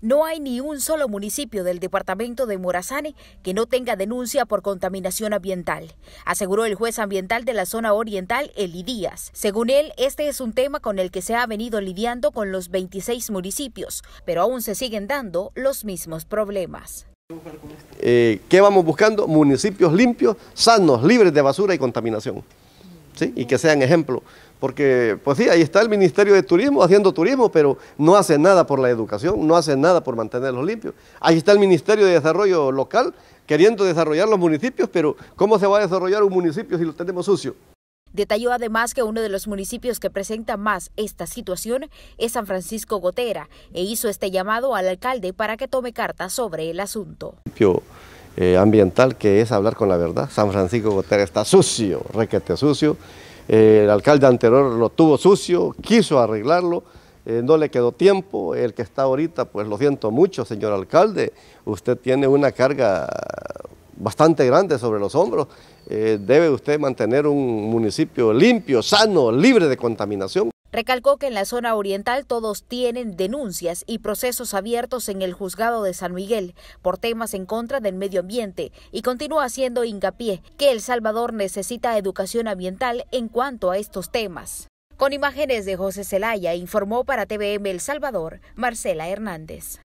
No hay ni un solo municipio del departamento de Morazane que no tenga denuncia por contaminación ambiental, aseguró el juez ambiental de la zona oriental, Eli Díaz. Según él, este es un tema con el que se ha venido lidiando con los 26 municipios, pero aún se siguen dando los mismos problemas. Eh, ¿Qué vamos buscando? Municipios limpios, sanos, libres de basura y contaminación. ¿sí? Y que sean ejemplo porque, pues sí, ahí está el Ministerio de Turismo haciendo turismo, pero no hace nada por la educación, no hace nada por mantenerlos limpios. Ahí está el Ministerio de Desarrollo Local queriendo desarrollar los municipios, pero ¿cómo se va a desarrollar un municipio si lo tenemos sucio? Detalló además que uno de los municipios que presenta más esta situación es San Francisco Gotera e hizo este llamado al alcalde para que tome carta sobre el asunto. principio eh, ambiental que es hablar con la verdad. San Francisco Gotera está sucio, requete sucio el alcalde anterior lo tuvo sucio, quiso arreglarlo, eh, no le quedó tiempo. El que está ahorita, pues lo siento mucho, señor alcalde, usted tiene una carga bastante grande sobre los hombros. Eh, debe usted mantener un municipio limpio, sano, libre de contaminación. Recalcó que en la zona oriental todos tienen denuncias y procesos abiertos en el juzgado de San Miguel por temas en contra del medio ambiente y continúa haciendo hincapié que El Salvador necesita educación ambiental en cuanto a estos temas. Con imágenes de José Celaya informó para TVM El Salvador Marcela Hernández.